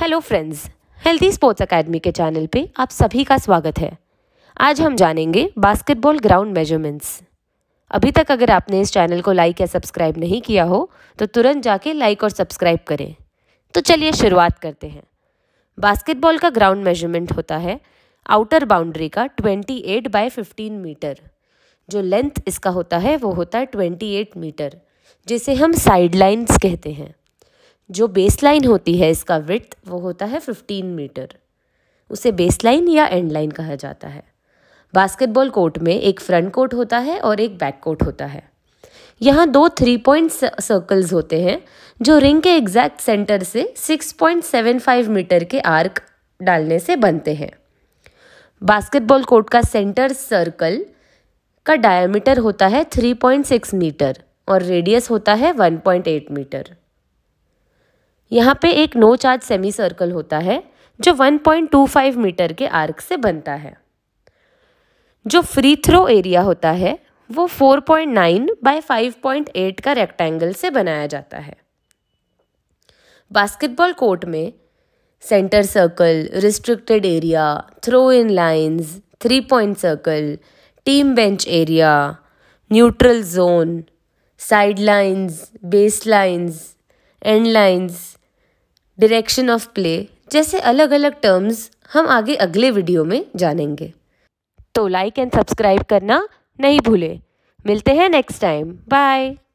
hello friends healthy sports academy के channel पे आप सभी का स्वागत है आज हम जानेंगे बास्केटबॉल ग्राउंड मेजरमेंट्स अभी तक अगर आपने इस चैनल को लाइक या सब्सक्राइब नहीं किया हो तो तुरंत जाके लाइक और सब्सक्राइब करें तो चलिए शुरुआत करते हैं बास्केटबॉल का ग्राउंड मेजरमेंट होता है आउटर बाउंड्री का twenty eight by fifteen metre जो लेंथ इसका होता है वो होता है एट मीटर जिसे हम साइड लाइन्स कहते हैं जो बेस लाइन होती है इसका विथ वो होता है फिफ्टीन मीटर उसे बेस लाइन या एंड लाइन कहा जाता है बास्केटबॉल कोर्ट में एक फ्रंट कोर्ट होता है और एक बैक कोर्ट होता है यहाँ दो थ्री पॉइंट सर्कल्स होते हैं जो रिंग के एग्जैक्ट सेंटर से 6.75 मीटर के आर्क डालने से बनते हैं बास्केटबॉल कोर्ट का सेंटर सर्कल का डायमीटर होता है 3.6 मीटर और रेडियस होता है 1.8 मीटर यहाँ पे एक नो चार्ज सेमी सर्कल होता है जो 1.25 मीटर के आर्क से बनता है जो फ्री थ्रो एरिया होता है वो 4.9 पॉइंट नाइन बाई फाइव का रेक्टेंगल से बनाया जाता है बास्केटबॉल कोर्ट में centre circle restricted area throw in lines three point circle team bench area neutral zone side lines base lines end lines direction of play जैसे अलग अलग terms हम आगे अगले वीडियो में जानेंगे तो लाइक एंड सब्सक्राइब करना नहीं भूलें मिलते हैं नेक्स्ट टाइम बाय